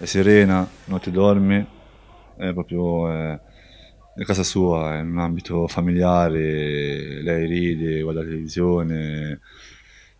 è serena, non ti dormi, è proprio eh, è casa sua, è un ambito familiare, lei ride, guarda la televisione,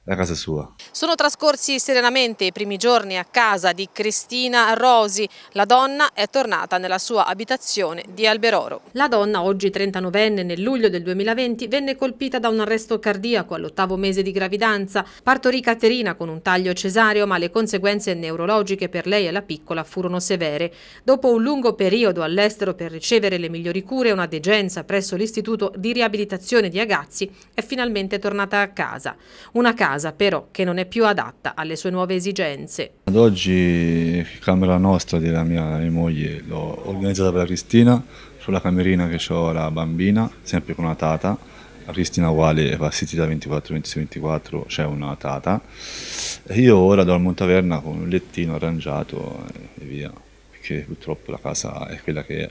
da casa sua. Sono trascorsi serenamente i primi giorni a casa di Cristina Rosi. La donna è tornata nella sua abitazione di Alberoro. La donna, oggi 39enne, nel luglio del 2020 venne colpita da un arresto cardiaco all'ottavo mese di gravidanza. Partorì Caterina con un taglio cesareo, ma le conseguenze neurologiche per lei e la piccola furono severe. Dopo un lungo periodo all'estero per ricevere le migliori cure e una degenza presso l'istituto di riabilitazione di Agazzi, è finalmente tornata a casa. Una casa casa però che non è più adatta alle sue nuove esigenze. Ad oggi camera nostra della mia, mia moglie l'ho organizzata per Cristina, sulla camerina che ho la bambina, sempre con una tata, la Cristina uguale va assistita 24, 26, 24, c'è una tata. Io ora dormo in taverna con un lettino arrangiato e via, perché purtroppo la casa è quella che è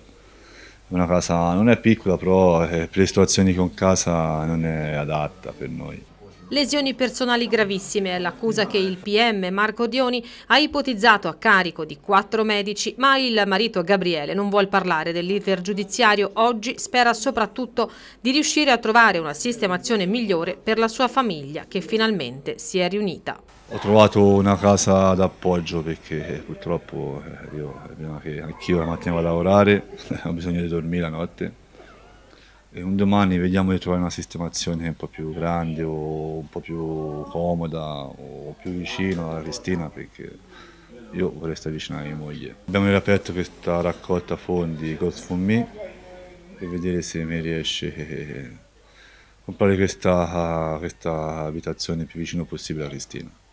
una casa non è piccola, però eh, per le situazioni con casa non è adatta per noi. Lesioni personali gravissime è l'accusa che il PM Marco Dioni ha ipotizzato a carico di quattro medici, ma il marito Gabriele non vuol parlare dell'iter giudiziario oggi, spera soprattutto di riuscire a trovare una sistemazione migliore per la sua famiglia che finalmente si è riunita. Ho trovato una casa d'appoggio perché purtroppo eh, io, anch'io la mattina vado a lavorare, ho bisogno di dormire la notte e un domani vediamo di trovare una sistemazione un po' più grande o un po' più comoda o più vicino alla Cristina perché io vorrei stare vicino a mia moglie. Abbiamo riaperto questa raccolta fondi Ghost for Me e vedere se mi riesce a comprare questa, questa abitazione più vicino possibile a Cristina.